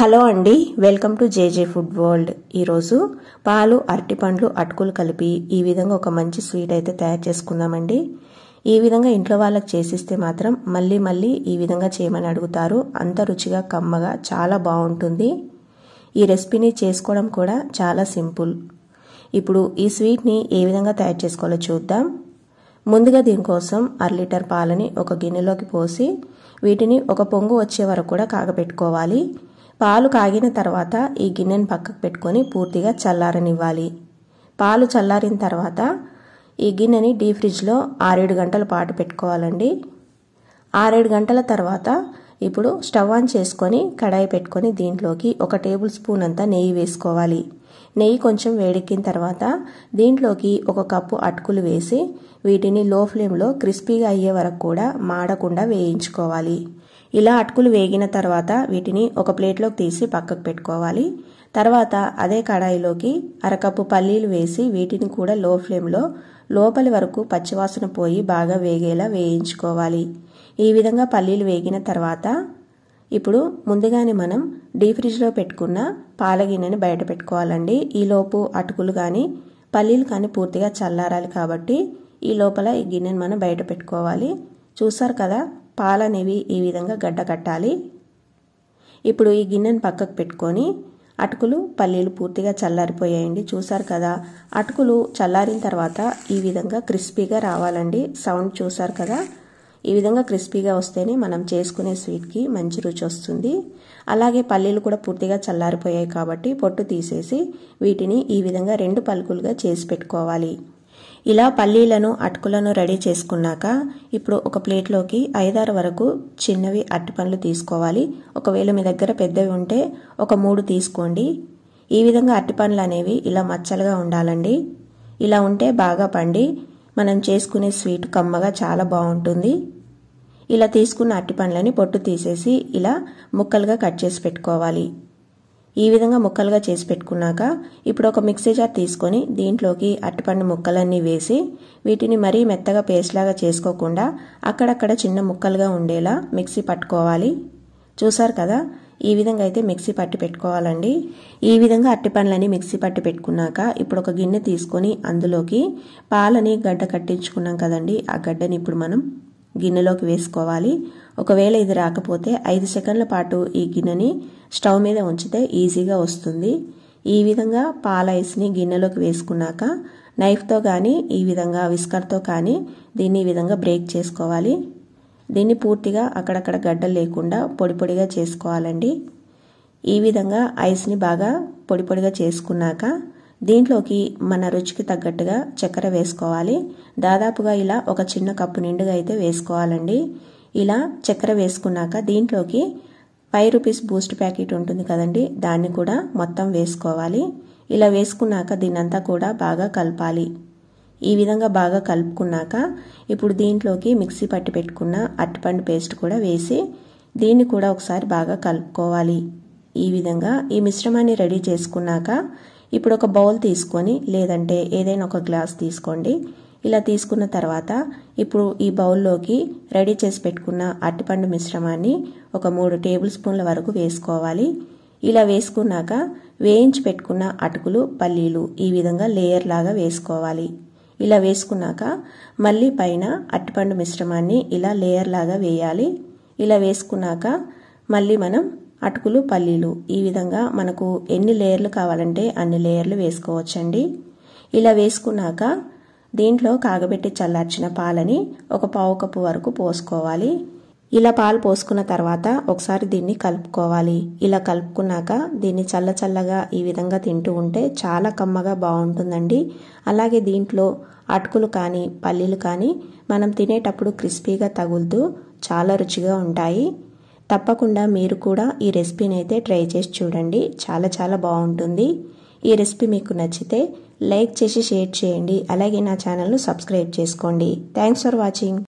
hello అండి welcome to JJ food world ఈరోజు పాలు అరటిపండ్లు అటుకులు కలిపి ఈ విధంగా ఒక మంచి స్వీట్ అయితే తయారు చేసుకుందామండి ఈ విధంగా ఇంట్లో వాళ్ళకి చేసిస్తే మాత్రం మళ్ళీ మళ్ళీ ఈ విధంగా చేయమని అడుగుతారు అంత రుచిగా కమ్మగా చాలా బాగుంటుంది ఈ రెసిపీని చేసుకోవడం కూడా చాలా సింపుల్ ఇప్పుడు ఈ స్వీట్ని ఏ విధంగా తయారు చేసుకోవాలో చూద్దాం ముందుగా దీనికోసం అర లీటర్ పాలని ఒక గిన్నెలోకి పోసి వీటిని ఒక పొంగు వచ్చే వరకు కూడా కాగబెట్టుకోవాలి పాలు కాగిన తర్వాత ఈ గిన్నెను పక్కకు పెట్టుకొని పూర్తిగా చల్లారనివ్వాలి పాలు చల్లారిన తర్వాత ఈ గిన్నెని డీ ఫ్రిడ్జ్లో ఆరేడు గంటల పాటు పెట్టుకోవాలండి ఆరేడు గంటల తర్వాత ఇప్పుడు స్టవ్ ఆన్ చేసుకొని కడాయి పెట్టుకొని దీంట్లోకి ఒక టేబుల్ స్పూన్ అంతా నెయ్యి వేసుకోవాలి నెయ్యి కొంచెం వేడెక్కిన తర్వాత దీంట్లోకి ఒక కప్పు అటుకులు వేసి వీటిని లో ఫ్లేమ్లో క్రిస్పీగా అయ్యే వరకు కూడా మాడకుండా వేయించుకోవాలి ఇలా అటుకులు వేగిన తర్వాత వీటిని ఒక ప్లేట్లోకి తీసి పక్కకు పెట్టుకోవాలి తర్వాత అదే కడాయిలోకి అరకప్పు పల్లీలు వేసి వీటిని కూడా లో ఫ్లేమ్లో లోపలి వరకు పచ్చివాసన పోయి బాగా వేగేలా వేయించుకోవాలి ఈ విధంగా పల్లీలు వేగిన తర్వాత ఇప్పుడు ముందుగానే మనం డీ ఫ్రిడ్జ్లో పెట్టుకున్న పాల గిన్నెని బయట పెట్టుకోవాలండి ఈలోపు అటుకులు కానీ పల్లీలు కానీ పూర్తిగా చల్లారాలి కాబట్టి ఈ లోపల ఈ గిన్నెని మనం బయట పెట్టుకోవాలి చూసారు కదా పాలనేవి ఈ విధంగా గడ్డ కట్టాలి ఇప్పుడు ఈ గిన్నెను పక్కకు పెట్టుకొని అటుకులు పల్లీలు పూర్తిగా చల్లారిపోయాయండి చూసారు కదా అటుకులు చల్లారిన తర్వాత ఈ విధంగా క్రిస్పీగా రావాలండి సౌండ్ చూసారు కదా ఈ విధంగా క్రిస్పీగా వస్తేనే మనం చేసుకునే స్వీట్కి మంచి రుచి వస్తుంది అలాగే పల్లీలు కూడా పూర్తిగా చల్లారిపోయాయి కాబట్టి పొట్టు తీసేసి వీటిని ఈ విధంగా రెండు పలుకులుగా చేసి పెట్టుకోవాలి ఇలా పల్లీలను అటుకులను రెడీ చేసుకున్నాక ఇప్పుడు ఒక ప్లేట్లోకి ఐదారు వరకు చిన్నవి అరటిపండ్లు తీసుకోవాలి ఒకవేళ మీ దగ్గర పెద్దవి ఉంటే ఒక మూడు తీసుకోండి ఈ విధంగా అరటిపండ్లు అనేవి ఇలా మచ్చలుగా ఉండాలండి ఇలా ఉంటే బాగా పండి మనం చేసుకునే స్వీట్ కమ్మగా చాలా బాగుంటుంది ఇలా తీసుకున్న అరటిపండ్లని పొట్టు తీసేసి ఇలా ముక్కలుగా కట్ చేసి పెట్టుకోవాలి ఈ విధంగా ముక్కలుగా చేసి పెట్టుకున్నాక ఇప్పుడు ఒక మిక్సీ జార్ తీసుకొని దీంట్లోకి అరటిపండు ముక్కలన్నీ వేసి వీటిని మరీ మెత్తగా పేస్ట్లాగా చేసుకోకుండా అక్కడక్కడ చిన్న ముక్కలుగా ఉండేలా మిక్సీ పట్టుకోవాలి చూసారు కదా ఈ విధంగా అయితే మిక్సీ పట్టి పెట్టుకోవాలండి ఈ విధంగా అట్టి పండ్లని మిక్సీ పట్టి పెట్టుకున్నాక ఇప్పుడు ఒక గిన్నె తీసుకొని అందులోకి పాలని గడ్డ కట్టించుకున్నాం కదండి ఆ గడ్డని ఇప్పుడు మనం గిన్నెలోకి వేసుకోవాలి ఒకవేళ ఇది రాకపోతే ఐదు సెకండ్ల పాటు ఈ గిన్నెని స్టవ్ మీద ఉంచితే ఈజీగా వస్తుంది ఈ విధంగా పాల ఐస్ని గిన్నెలోకి వేసుకున్నాక నైఫ్తో కానీ ఈ విధంగా విస్కర్తో కానీ దీన్ని ఈ విధంగా బ్రేక్ చేసుకోవాలి దీన్ని పూర్తిగా అక్కడక్కడ గడ్డలు లేకుండా పొడి పొడిగా చేసుకోవాలండి ఈ విధంగా ఐస్ని బాగా పొడి పొడిగా చేసుకున్నాక దీంట్లోకి మన రుచికి తగ్గట్టుగా చక్కెర వేసుకోవాలి దాదాపుగా ఇలా ఒక చిన్న కప్పు నిండుగా అయితే వేసుకోవాలండి ఇలా చక్కెర వేసుకున్నాక దీంట్లోకి ఫైవ్ రూపీస్ బూస్ట్ ప్యాకెట్ ఉంటుంది కదండి దాన్ని కూడా మొత్తం వేసుకోవాలి ఇలా వేసుకున్నాక దీన్నంతా కూడా బాగా కలపాలి ఈ విధంగా బాగా కలుపుకున్నాక ఇప్పుడు దీంట్లోకి మిక్సీ పట్టి పెట్టుకున్న అట్టిపండు పేస్ట్ కూడా వేసి దీన్ని కూడా ఒకసారి బాగా కలుపుకోవాలి ఈ విధంగా ఈ మిశ్రమాన్ని రెడీ చేసుకున్నాక ఇప్పుడు ఒక బౌల్ తీసుకొని లేదంటే ఏదైనా ఒక గ్లాస్ తీసుకోండి ఇలా తీసుకున్న తర్వాత ఇప్పుడు ఈ బౌల్లోకి రెడీ చేసి పెట్టుకున్న అరటిపండు మిశ్రమాన్ని ఒక మూడు టేబుల్ స్పూన్ల వరకు వేసుకోవాలి ఇలా వేసుకున్నాక వేయించి పెట్టుకున్న అటుకులు పల్లీలు ఈ విధంగా లేయర్ లాగా వేసుకోవాలి ఇలా వేసుకున్నాక మళ్ళీ పైన అట్టిపండు మిశ్రమాన్ని ఇలా లేయర్ లాగా వేయాలి ఇలా వేసుకున్నాక మళ్ళీ మనం అటుకులు పల్లీలు ఈ విధంగా మనకు ఎన్ని లేయర్లు కావాలంటే అన్ని లేయర్లు వేసుకోవచ్చండి ఇలా వేసుకున్నాక దీంట్లో కాగబెట్టి చల్లార్చిన పాలని ఒక పావు కప్పు వరకు పోసుకోవాలి ఇలా పాలు పోసుకున్న తర్వాత ఒకసారి దీన్ని కలుపుకోవాలి ఇలా కలుపుకున్నాక దీన్ని చల్ల చల్లగా ఈ విధంగా తింటూ ఉంటే చాలా కమ్మగా బాగుంటుందండి అలాగే దీంట్లో అటుకులు కానీ పల్లీలు కానీ మనం తినేటప్పుడు క్రిస్పీగా తగులుతూ చాలా రుచిగా ఉంటాయి తప్పకుండా మీరు కూడా ఈ రెసిపీని అయితే ట్రై చేసి చూడండి చాలా చాలా బాగుంటుంది ఈ రెసిపీ మీకు నచ్చితే లైక్ చేసి షేర్ చేయండి అలాగే నా ఛానల్ను సబ్స్క్రైబ్ చేసుకోండి థ్యాంక్స్ ఫర్ వాచింగ్